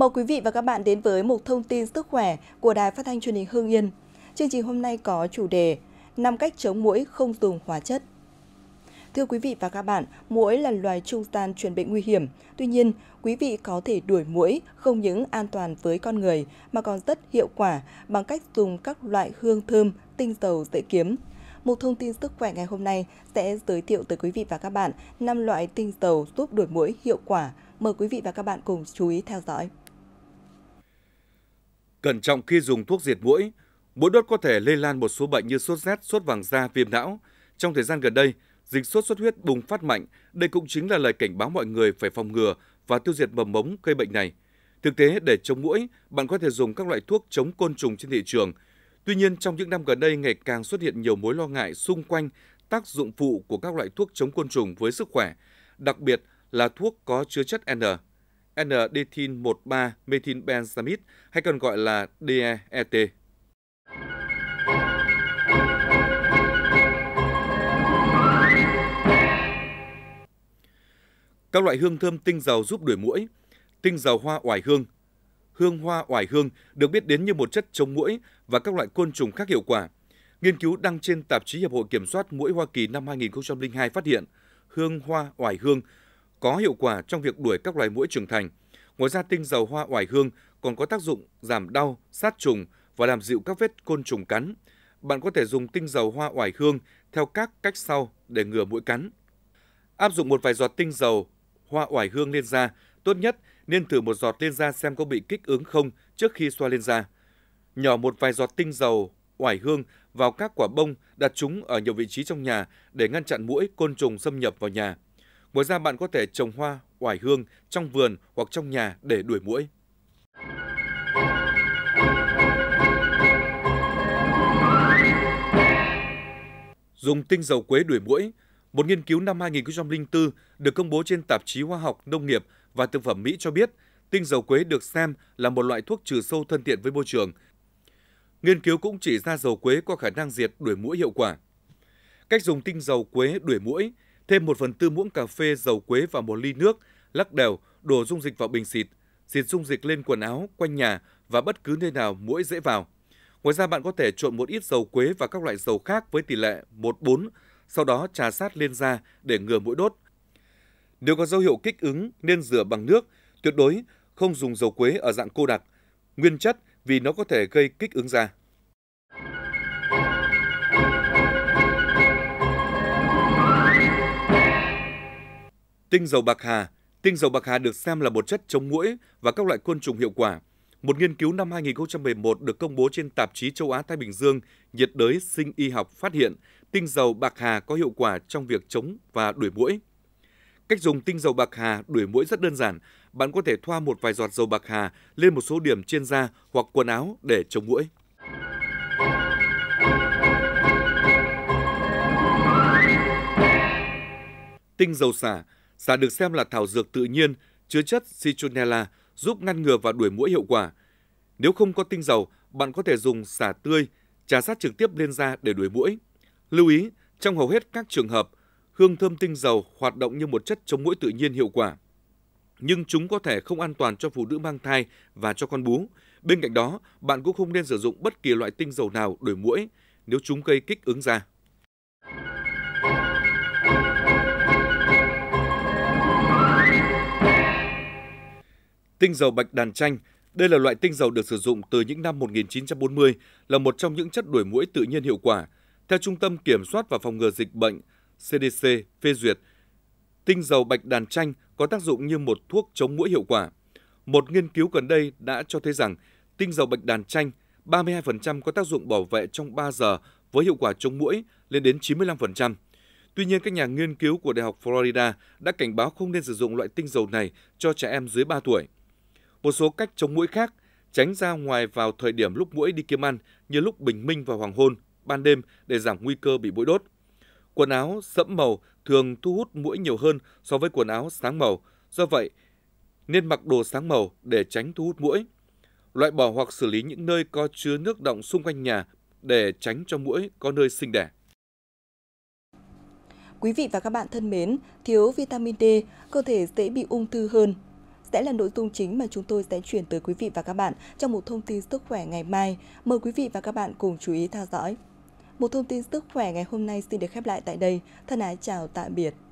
Mời quý vị và các bạn đến với một thông tin sức khỏe của Đài Phát thanh Truyền hình Hương Yên. Chương trình hôm nay có chủ đề 5 cách chống muỗi không dùng hóa chất. Thưa quý vị và các bạn, muỗi là loài trung gian truyền bệnh nguy hiểm. Tuy nhiên, quý vị có thể đuổi muỗi không những an toàn với con người mà còn rất hiệu quả bằng cách dùng các loại hương thơm, tinh dầu dễ kiếm. Một thông tin sức khỏe ngày hôm nay sẽ giới thiệu tới quý vị và các bạn 5 loại tinh dầu giúp đuổi muỗi hiệu quả. Mời quý vị và các bạn cùng chú ý theo dõi. Cẩn trọng khi dùng thuốc diệt mũi, mũi đốt có thể lây lan một số bệnh như sốt rét, sốt vàng da, viêm não. Trong thời gian gần đây, dịch sốt xuất huyết bùng phát mạnh, đây cũng chính là lời cảnh báo mọi người phải phòng ngừa và tiêu diệt mầm mống gây bệnh này. Thực tế, để chống mũi, bạn có thể dùng các loại thuốc chống côn trùng trên thị trường. Tuy nhiên, trong những năm gần đây ngày càng xuất hiện nhiều mối lo ngại xung quanh tác dụng phụ của các loại thuốc chống côn trùng với sức khỏe, đặc biệt là thuốc có chứa chất N N-dethin-13-methylbenzamid hay còn gọi là DEET. Các loại hương thơm tinh dầu giúp đuổi muỗi, tinh dầu hoa oải hương, hương hoa oải hương được biết đến như một chất chống muỗi và các loại côn trùng khác hiệu quả. Nghiên cứu đăng trên tạp chí Hiệp hội Kiểm soát Muỗi Hoa Kỳ năm 2002 phát hiện hương hoa oải hương có hiệu quả trong việc đuổi các loài muỗi trưởng thành. Ngoài ra tinh dầu hoa oải hương còn có tác dụng giảm đau, sát trùng và làm dịu các vết côn trùng cắn. Bạn có thể dùng tinh dầu hoa oải hương theo các cách sau để ngừa muỗi cắn. Áp dụng một vài giọt tinh dầu hoa oải hương lên da, tốt nhất nên thử một giọt lên da xem có bị kích ứng không trước khi xoa lên da. Nhỏ một vài giọt tinh dầu oải hương vào các quả bông đặt chúng ở nhiều vị trí trong nhà để ngăn chặn muỗi côn trùng xâm nhập vào nhà. Ngoài ra bạn có thể trồng hoa, oải hương trong vườn hoặc trong nhà để đuổi muỗi. Dùng tinh dầu quế đuổi muỗi, một nghiên cứu năm 2004 được công bố trên tạp chí Hoa học, Nông nghiệp và Thực phẩm Mỹ cho biết tinh dầu quế được xem là một loại thuốc trừ sâu thân thiện với môi trường. Nghiên cứu cũng chỉ ra dầu quế có khả năng diệt đuổi muỗi hiệu quả. Cách dùng tinh dầu quế đuổi muỗi thêm 1 phần tư muỗng cà phê dầu quế vào một ly nước, lắc đều, đổ dung dịch vào bình xịt, xịt dung dịch lên quần áo, quanh nhà và bất cứ nơi nào muỗi dễ vào. Ngoài ra bạn có thể trộn một ít dầu quế và các loại dầu khác với tỷ lệ 1-4, sau đó trà sát lên da để ngừa mũi đốt. Nếu có dấu hiệu kích ứng nên rửa bằng nước, tuyệt đối không dùng dầu quế ở dạng cô đặc, nguyên chất vì nó có thể gây kích ứng da. Tinh dầu bạc hà Tinh dầu bạc hà được xem là một chất chống muỗi và các loại côn trùng hiệu quả. Một nghiên cứu năm 2011 được công bố trên tạp chí châu Á Thái Bình Dương nhiệt đới sinh y học phát hiện tinh dầu bạc hà có hiệu quả trong việc chống và đuổi muỗi. Cách dùng tinh dầu bạc hà đuổi muỗi rất đơn giản. Bạn có thể thoa một vài giọt dầu bạc hà lên một số điểm trên da hoặc quần áo để chống muỗi. Tinh dầu xả Xả được xem là thảo dược tự nhiên chứa chất citronella giúp ngăn ngừa và đuổi muỗi hiệu quả. Nếu không có tinh dầu, bạn có thể dùng xả tươi trà sát trực tiếp lên da để đuổi muỗi. Lưu ý, trong hầu hết các trường hợp, hương thơm tinh dầu hoạt động như một chất chống muỗi tự nhiên hiệu quả. Nhưng chúng có thể không an toàn cho phụ nữ mang thai và cho con bú. Bên cạnh đó, bạn cũng không nên sử dụng bất kỳ loại tinh dầu nào đuổi muỗi nếu chúng gây kích ứng da. Tinh dầu bạch đàn chanh, đây là loại tinh dầu được sử dụng từ những năm 1940, là một trong những chất đuổi muỗi tự nhiên hiệu quả. Theo Trung tâm Kiểm soát và Phòng ngừa Dịch bệnh CDC phê duyệt, tinh dầu bạch đàn chanh có tác dụng như một thuốc chống muỗi hiệu quả. Một nghiên cứu gần đây đã cho thấy rằng tinh dầu bạch đàn chanh 32% có tác dụng bảo vệ trong 3 giờ với hiệu quả chống muỗi lên đến 95%. Tuy nhiên, các nhà nghiên cứu của Đại học Florida đã cảnh báo không nên sử dụng loại tinh dầu này cho trẻ em dưới 3 tuổi. Một số cách chống muỗi khác, tránh ra ngoài vào thời điểm lúc muỗi đi kiếm ăn như lúc bình minh và hoàng hôn, ban đêm để giảm nguy cơ bị muỗi đốt. Quần áo sẫm màu thường thu hút muỗi nhiều hơn so với quần áo sáng màu, do vậy nên mặc đồ sáng màu để tránh thu hút muỗi. Loại bỏ hoặc xử lý những nơi có chứa nước động xung quanh nhà để tránh cho muỗi có nơi sinh đẻ. Quý vị và các bạn thân mến, thiếu vitamin D, cơ thể dễ bị ung thư hơn sẽ là nội dung chính mà chúng tôi sẽ chuyển tới quý vị và các bạn trong một thông tin sức khỏe ngày mai. Mời quý vị và các bạn cùng chú ý theo dõi. Một thông tin sức khỏe ngày hôm nay xin được khép lại tại đây. Thân ái chào tạm biệt.